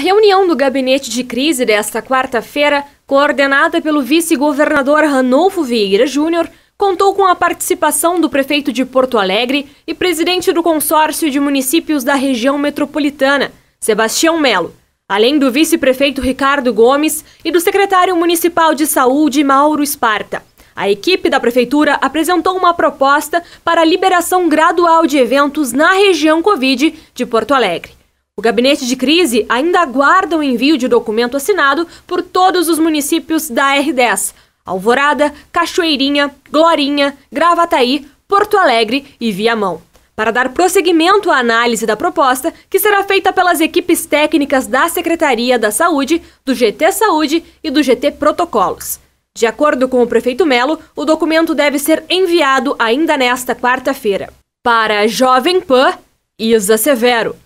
reunião do gabinete de crise desta quarta-feira, coordenada pelo vice-governador Ranolfo Vieira Júnior, contou com a participação do prefeito de Porto Alegre e presidente do consórcio de municípios da região metropolitana, Sebastião Melo, além do vice-prefeito Ricardo Gomes e do secretário municipal de saúde Mauro Esparta. A equipe da prefeitura apresentou uma proposta para a liberação gradual de eventos na região Covid de Porto Alegre. O gabinete de crise ainda aguarda o envio de documento assinado por todos os municípios da R10: Alvorada, Cachoeirinha, Glorinha, Gravataí, Porto Alegre e Viamão. Para dar prosseguimento à análise da proposta, que será feita pelas equipes técnicas da Secretaria da Saúde, do GT Saúde e do GT Protocolos. De acordo com o prefeito Melo, o documento deve ser enviado ainda nesta quarta-feira. Para a Jovem Pan, Isa Severo.